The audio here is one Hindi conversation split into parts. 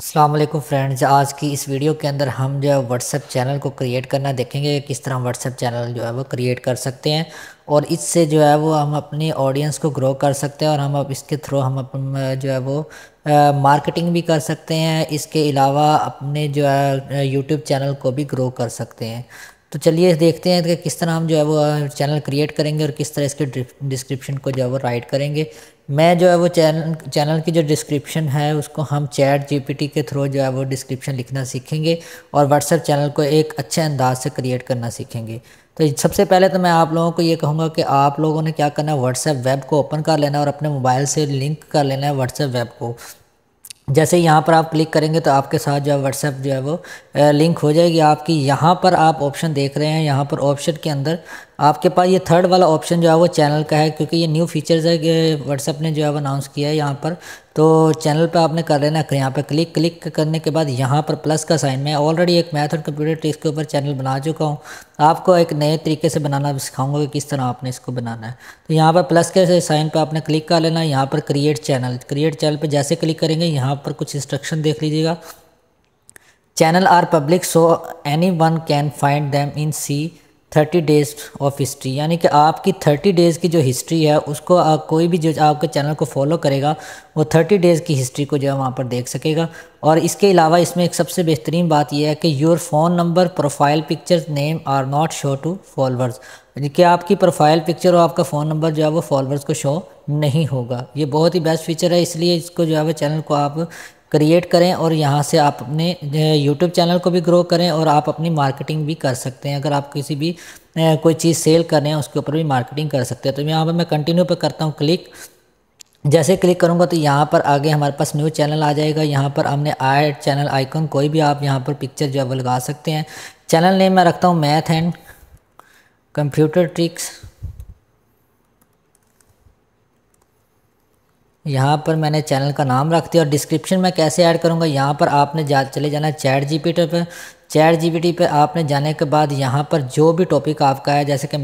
असलम फ्रेंड्स आज की इस वीडियो के अंदर हम जो है व्हाट्सएप चैनल को क्रिएट करना देखेंगे किस तरह व्हाट्सएप चैनल जो है वो क्रिएट कर सकते हैं और इससे जो है वो हम अपनी ऑडियंस को ग्रो कर सकते हैं और हम अब इसके थ्रू हम अपने जो है वो मार्केटिंग भी कर सकते हैं इसके अलावा अपने जो है यूट्यूब चैनल को भी ग्रो कर सकते हैं तो चलिए देखते हैं कि किस तरह हम जो है वो चैनल क्रिएट करेंगे और किस तरह इसके डिस्क्रिप्शन को जो है वो राइट करेंगे मैं जो है वो चैनल चैनल की जो डिस्क्रिप्शन है उसको हम चैट जीपीटी के थ्रू जो है वो डिस्क्रिप्शन लिखना सीखेंगे और व्हाट्सएप चैनल को एक अच्छे अंदाज से क्रिएट करना सीखेंगे तो सबसे पहले तो मैं आप लोगों को ये कहूँगा कि आप लोगों ने क्या करना है व्हाट्सएप वेब को ओपन कर लेना और अपने मोबाइल से लिंक कर लेना है व्हाट्सएप वेब को जैसे यहाँ पर आप क्लिक करेंगे तो आपके साथ जो है व्हाट्सएप जो है वो लिंक हो जाएगी आपकी यहाँ पर आप ऑप्शन देख रहे हैं यहाँ पर ऑप्शन के अंदर आपके पास ये थर्ड वाला ऑप्शन जो है वो चैनल का है क्योंकि ये न्यू फीचर्स है व्हाट्सअप ने जो है वो अनाउंस किया है यहाँ पर तो चैनल पे आपने कर लेना यहाँ पे क्लिक क्लिक करने के बाद यहाँ पर प्लस का साइन मैं ऑलरेडी एक मैथ और कंप्यूटर ट्रिक्स के ऊपर चैनल बना चुका हूँ आपको एक नए तरीके से बनाना सिखाऊंगा कि किस तरह आपने इसको बनाना है तो यहाँ पर प्लस के साइन पर आपने क्लिक कर लेना यहाँ पर क्रिएट चैनल क्रिएट चैनल पर जैसे क्लिक करेंगे यहाँ पर कुछ इंस्ट्रक्शन देख लीजिएगा channel are public so any one can find them in see thirty days of history यानी कि आपकी थर्टी डेज़ की जो हिस्ट्री है उसको आप कोई भी जो आपके चैनल को फॉलो करेगा वो थर्टी डेज़ की हिस्ट्री को जो है वहाँ पर देख सकेगा और इसके अलावा इसमें एक सबसे बेहतरीन बात यह है कि your phone number profile picture name are not show to followers यानी कि आपकी प्रोफाइल पिक्चर और आपका फ़ोन नंबर जो है वो फॉलोअर्स को शो नहीं होगा ये बहुत ही बेस्ट फीचर है इसलिए इसको जो है वो चैनल को आप क्रिएट करें और यहाँ से आप अपने यूट्यूब चैनल को भी ग्रो करें और आप अपनी मार्केटिंग भी कर सकते हैं अगर आप किसी भी कोई चीज़ सेल कर रहे हैं उसके ऊपर भी मार्केटिंग कर सकते हैं तो यहाँ पर मैं कंटिन्यू पर करता हूँ क्लिक जैसे क्लिक करूँगा तो यहाँ पर आगे हमारे पास न्यू चैनल आ जाएगा यहाँ पर हमने ऐड चैनल आइकन कोई भी आप यहाँ पर पिक्चर जो है वो लगा सकते हैं चैनल नेम मैं रखता हूँ मैथ एंड कंप्यूटर ट्रिक्स यहाँ पर मैंने चैनल का नाम रख दिया और डिस्क्रिप्शन में कैसे ऐड करूँगा यहाँ पर आपने जा चले जाना चैट जी पी पर चैट जी पी पर आपने जाने के बाद यहाँ पर जो भी टॉपिक आपका है जैसे कि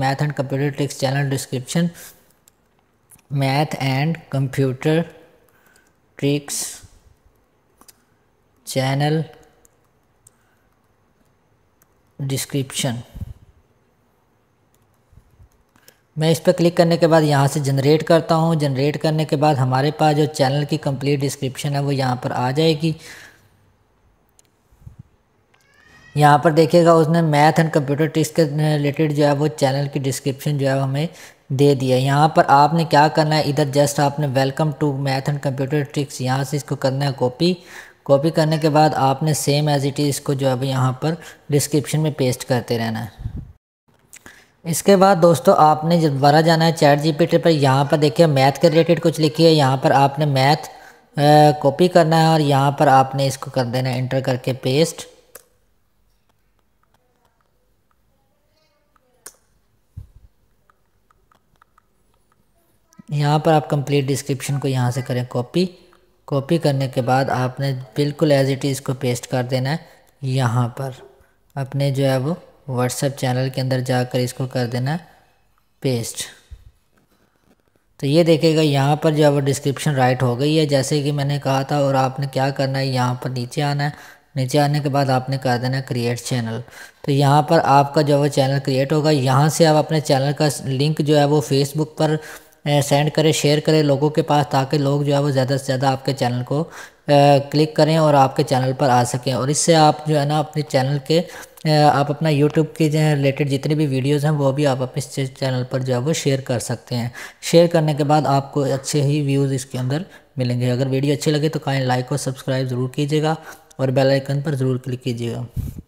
math and computer tricks channel description math and computer tricks channel description मैं इस पर क्लिक करने के बाद यहाँ से जनरेट करता हूँ जनरेट करने के बाद हमारे पास जो चैनल की कंप्लीट डिस्क्रिप्शन है वो यहाँ पर आ जाएगी यहाँ पर देखिएगा उसने मैथ एंड कंप्यूटर ट्रिक्स के रिलेटेड जो है वो चैनल की डिस्क्रिप्शन जो है हमें दे दिया यहाँ पर आपने क्या करना है इधर जस्ट आपने welcome to math and computer tricks यहाँ से इसको करना है कॉपी कॉपी करने के बाद आपने सेम एज इट इज़ इसको जो है यहाँ पर डिस्क्रिप्शन में पेस्ट करते रहना है इसके बाद दोस्तों आपने जब दोबारा जाना है चैट जीपीटी पर यहाँ पर देखिए मैथ के रिलेटेड कुछ लिखी है यहाँ पर आपने मैथ कॉपी करना है और यहाँ पर आपने इसको कर देना है इंटर करके पेस्ट यहाँ पर आप कंप्लीट डिस्क्रिप्शन को यहाँ से करें कॉपी कॉपी करने के बाद आपने बिल्कुल एज इट इज़ को पेस्ट कर देना है यहाँ पर अपने जो है वो व्हाट्सएप चैनल के अंदर जाकर इसको कर देना पेस्ट तो ये देखेगा यहाँ पर जो है डिस्क्रिप्शन राइट हो गई है जैसे कि मैंने कहा था और आपने क्या करना है यहाँ पर नीचे आना है नीचे आने के बाद आपने कर देना है क्रिएट चैनल तो यहाँ पर आपका जो है वो चैनल क्रिएट होगा यहाँ से आप अपने चैनल का लिंक जो है वो फेसबुक पर सेंड करें शेयर करें लोगों के पास ताकि लोग जो है वो ज़्यादा से ज़्यादा आपके चैनल को क्लिक करें और आपके चैनल पर आ सकें और इससे आप जो है ना अपने चैनल के आप अपना यूट्यूब के जो रिलेटेड जितने भी वीडियोस हैं वो भी आप अपने चैनल पर जो है वो शेयर कर सकते हैं शेयर करने के बाद आपको अच्छे ही व्यूज़ इसके अंदर मिलेंगे अगर वीडियो अच्छी लगे तो कहीं लाइक और सब्सक्राइब ज़रूर कीजिएगा और बेलाइकन पर ज़रूर क्लिक कीजिएगा